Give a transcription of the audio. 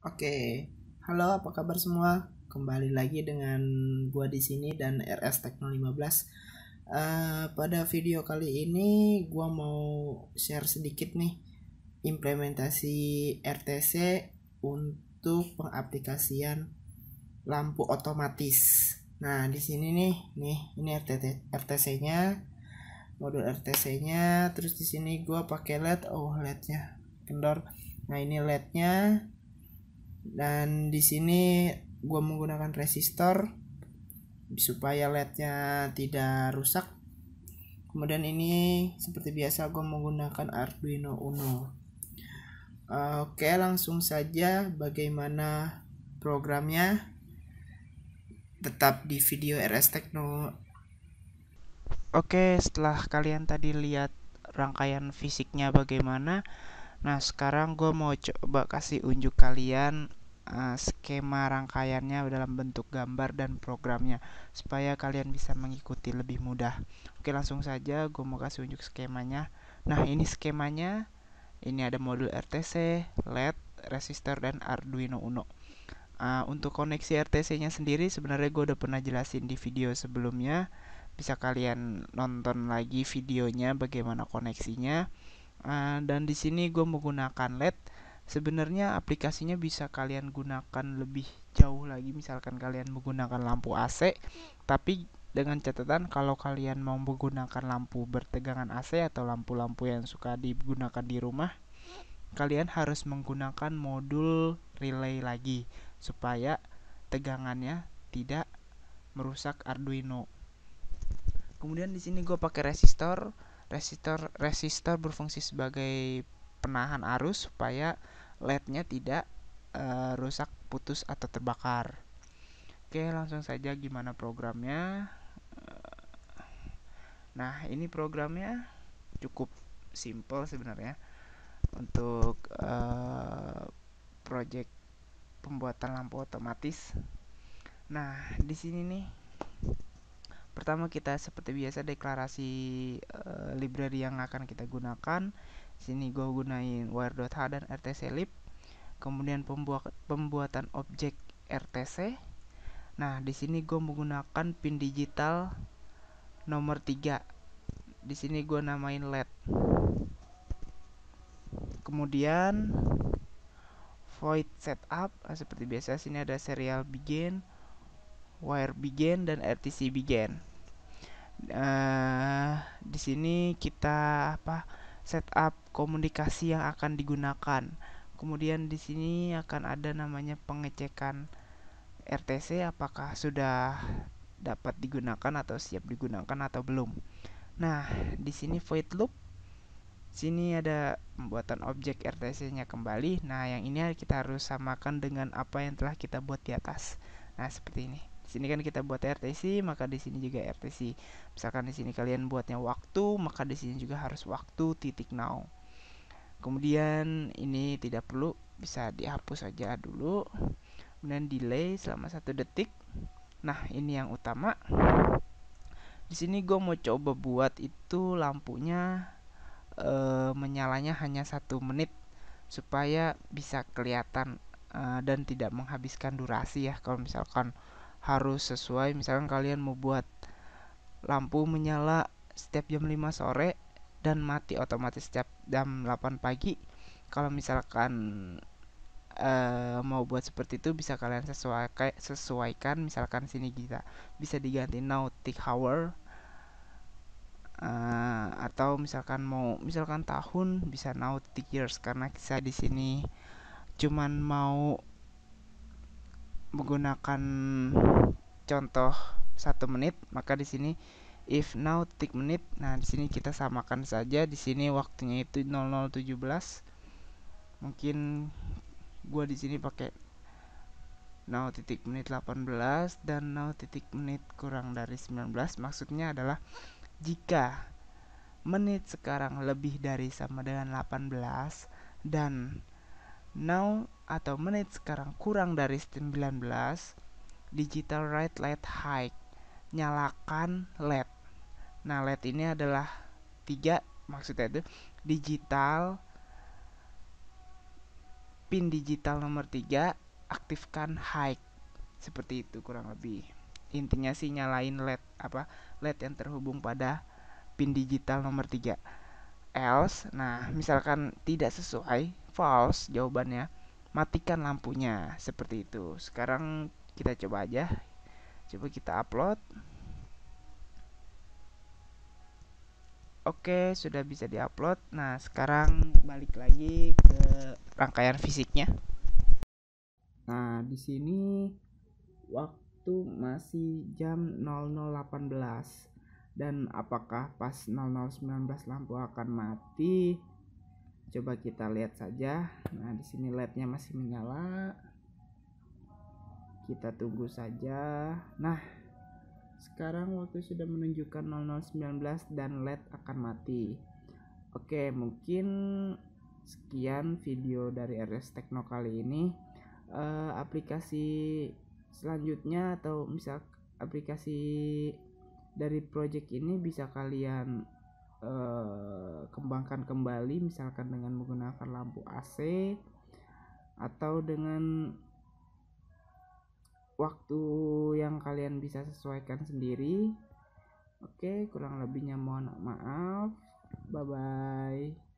Oke, halo apa kabar semua? Kembali lagi dengan gua di sini dan RS Tekno 15. Uh, pada video kali ini gua mau share sedikit nih implementasi RTC untuk pengaplikasian lampu otomatis. Nah, di sini nih, nih ini RTC-nya. modul RTC-nya, terus di sini gua pakai LED, oh LED-nya kendor. Nah, ini LED-nya dan di sini gue menggunakan resistor supaya lednya tidak rusak kemudian ini seperti biasa gue menggunakan Arduino Uno eh, oke langsung saja bagaimana programnya tetap di video RS Techno. oke setelah kalian tadi lihat rangkaian fisiknya bagaimana Nah, sekarang gue mau coba kasih unjuk kalian uh, skema rangkaiannya dalam bentuk gambar dan programnya supaya kalian bisa mengikuti lebih mudah. Oke, langsung saja gue mau kasih unjuk skemanya. Nah, ini skemanya. Ini ada modul RTC, LED, resistor dan Arduino Uno. Uh, untuk koneksi RTC-nya sendiri sebenarnya gue udah pernah jelasin di video sebelumnya. Bisa kalian nonton lagi videonya bagaimana koneksinya. Ah, dan di sini gue menggunakan LED. Sebenarnya aplikasinya bisa kalian gunakan lebih jauh lagi, misalkan kalian menggunakan lampu AC, tapi dengan catatan kalau kalian mau menggunakan lampu bertegangan AC atau lampu-lampu yang suka digunakan di rumah, kalian harus menggunakan modul relay lagi supaya tegangannya tidak merusak Arduino. Kemudian di sini gue pakai resistor resistor resistor berfungsi sebagai penahan arus supaya LED-nya tidak uh, rusak, putus atau terbakar. Oke, langsung saja gimana programnya. Eh, nah, ini programnya cukup simple sebenarnya untuk uh, eh, project pembuatan lampu otomatis. Nah, di sini nih Pertama kita seperti biasa deklarasi uh, library yang akan kita gunakan. Sini gue gunain wire.h dan RTC lib. Kemudian pembuat, pembuatan objek RTC. Nah, di sini gue menggunakan pin digital nomor 3. Di sini gue namain LED. Kemudian void setup nah, seperti biasa sini ada serial begin wire begin dan RTC begin. Uh, eh, di sini kita apa setup komunikasi yang akan digunakan. Kemudian di sini akan ada namanya pengecekan RTC apakah sudah dapat digunakan atau siap digunakan atau belum. Nah, di sini void loop sini ada pembuatan objek RTC-nya kembali. Nah, yang ini kita harus samakan dengan apa yang telah kita buat di atas. Nah, seperti ini sini kan kita buat RTC maka di sini juga RTC misalkan di sini kalian buatnya waktu maka di sini juga harus waktu titik now kemudian ini tidak perlu bisa dihapus saja dulu kemudian delay selama satu detik nah ini yang utama di sini gue mau coba buat itu lampunya e, menyalanya hanya satu menit supaya bisa kelihatan e, dan tidak menghabiskan durasi ya kalau misalkan harus sesuai misalkan kalian mau buat lampu menyala setiap jam 5 sore dan mati otomatis setiap jam 8 pagi kalau misalkan uh, mau buat seperti itu bisa kalian sesuaikan sesuaikan misalkan sini kita bisa diganti nautic hour uh, atau misalkan mau misalkan tahun bisa nautic years karena kita di sini cuman mau menggunakan contoh satu menit maka di sini if now titik menit nah di sini kita samakan saja di sini waktunya itu 0017 mungkin gua di sini pakai now titik menit 18 dan now titik menit kurang dari 19 maksudnya adalah jika menit sekarang lebih dari sama dengan 18 dan now atau menit sekarang kurang dari 19 digital right light high nyalakan LED nah LED ini adalah tiga maksudnya itu digital pin digital nomor tiga, aktifkan high seperti itu kurang lebih intinya sih nyalain LED apa LED yang terhubung pada pin digital nomor tiga else nah misalkan tidak sesuai false jawabannya matikan lampunya seperti itu sekarang kita coba aja coba kita upload Oke, sudah bisa diupload. Nah, sekarang balik lagi ke rangkaian fisiknya. Nah, di sini waktu masih jam 00.18 dan apakah pas 0019 lampu akan mati coba kita lihat saja nah di sini lednya masih menyala kita tunggu saja nah sekarang waktu sudah menunjukkan 0019 dan led akan mati oke mungkin sekian video dari RS Tekno kali ini e, aplikasi selanjutnya atau misal aplikasi dari project ini bisa kalian uh, kembangkan kembali misalkan dengan menggunakan lampu AC atau dengan waktu yang kalian bisa sesuaikan sendiri. Oke, kurang lebihnya mohon maaf. Bye bye.